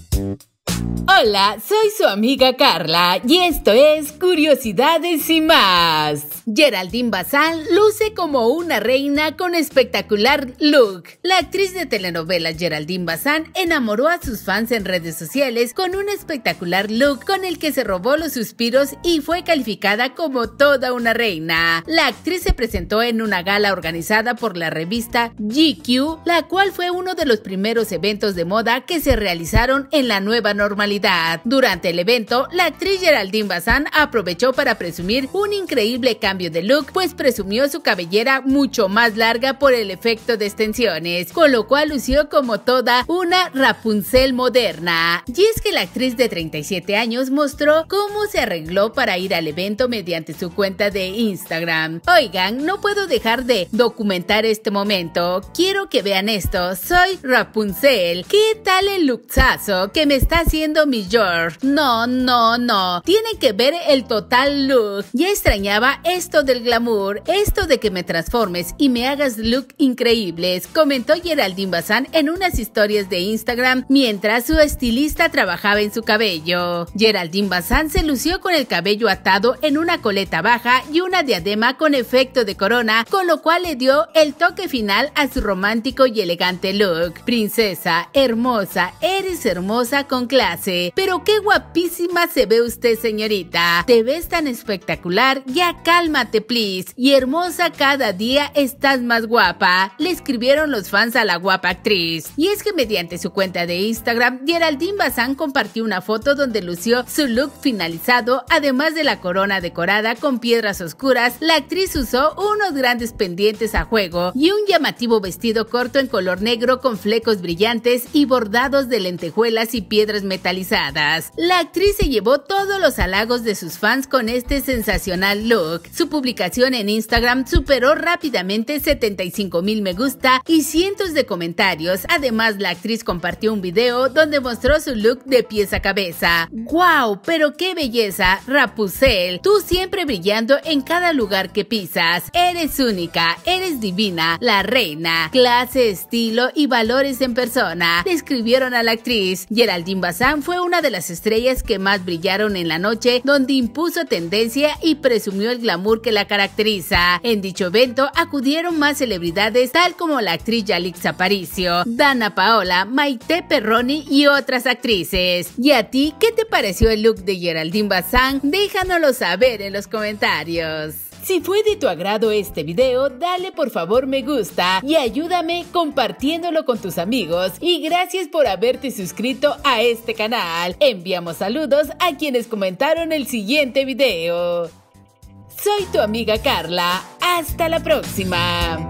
Thank you. Hola, soy su amiga Carla y esto es Curiosidades y más. Geraldine Bazán luce como una reina con espectacular look. La actriz de telenovela Geraldine Bazán enamoró a sus fans en redes sociales con un espectacular look con el que se robó los suspiros y fue calificada como toda una reina. La actriz se presentó en una gala organizada por la revista GQ, la cual fue uno de los primeros eventos de moda que se realizaron en la nueva normalidad normalidad. Durante el evento, la actriz Geraldine Bazán aprovechó para presumir un increíble cambio de look, pues presumió su cabellera mucho más larga por el efecto de extensiones, con lo cual lució como toda una Rapunzel moderna. Y es que la actriz de 37 años mostró cómo se arregló para ir al evento mediante su cuenta de Instagram. Oigan, no puedo dejar de documentar este momento. Quiero que vean esto. Soy Rapunzel. ¿Qué tal el lookzazo que me está haciendo? mi No, no, no. Tiene que ver el total look. Ya extrañaba esto del glamour, esto de que me transformes y me hagas look increíbles, comentó Geraldine Bazán en unas historias de Instagram mientras su estilista trabajaba en su cabello. Geraldine Bazán se lució con el cabello atado en una coleta baja y una diadema con efecto de corona, con lo cual le dio el toque final a su romántico y elegante look. Princesa, hermosa, eres hermosa con pero qué guapísima se ve usted, señorita. Te ves tan espectacular, ya cálmate, please. Y hermosa cada día estás más guapa, le escribieron los fans a la guapa actriz. Y es que mediante su cuenta de Instagram, Geraldine Bazán compartió una foto donde lució su look finalizado, además de la corona decorada con piedras oscuras, la actriz usó unos grandes pendientes a juego y un llamativo vestido corto en color negro con flecos brillantes y bordados de lentejuelas y piedras metálicas la actriz se llevó todos los halagos de sus fans con este sensacional look. Su publicación en Instagram superó rápidamente 75 mil me gusta y cientos de comentarios. Además, la actriz compartió un video donde mostró su look de pies a cabeza. ¡Wow! ¡Pero qué belleza! Rapunzel, tú siempre brillando en cada lugar que pisas. Eres única, eres divina, la reina. Clase, estilo y valores en persona, escribieron a la actriz. Geraldine Bazán fue una de las estrellas que más brillaron en la noche, donde impuso tendencia y presumió el glamour que la caracteriza. En dicho evento acudieron más celebridades tal como la actriz Yalix Aparicio, Dana Paola, Maite Perroni y otras actrices. ¿Y a ti qué te pareció el look de Geraldine Bazán? Déjanoslo saber en los comentarios. Si fue de tu agrado este video, dale por favor me gusta y ayúdame compartiéndolo con tus amigos. Y gracias por haberte suscrito a este canal. Enviamos saludos a quienes comentaron el siguiente video. Soy tu amiga Carla. Hasta la próxima.